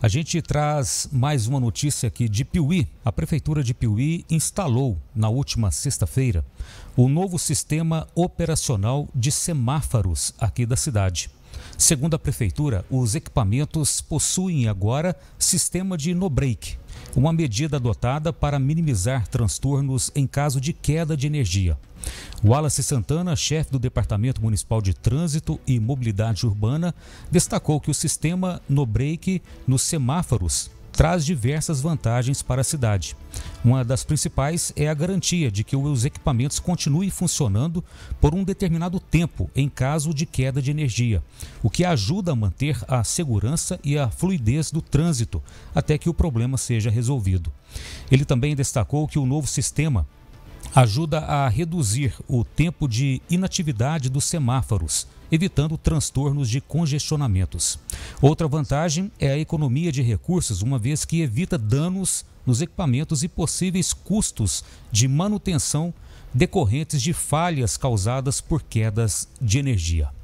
A gente traz mais uma notícia aqui de Piuí. A Prefeitura de Piuí instalou, na última sexta-feira, o novo sistema operacional de semáforos aqui da cidade. Segundo a prefeitura, os equipamentos possuem agora sistema de no-break, uma medida adotada para minimizar transtornos em caso de queda de energia. Wallace Santana, chefe do Departamento Municipal de Trânsito e Mobilidade Urbana, destacou que o sistema no-break nos semáforos traz diversas vantagens para a cidade. Uma das principais é a garantia de que os equipamentos continuem funcionando por um determinado tempo em caso de queda de energia, o que ajuda a manter a segurança e a fluidez do trânsito até que o problema seja resolvido. Ele também destacou que o novo sistema ajuda a reduzir o tempo de inatividade dos semáforos, evitando transtornos de congestionamentos. Outra vantagem é a economia de recursos, uma vez que evita danos nos equipamentos e possíveis custos de manutenção decorrentes de falhas causadas por quedas de energia.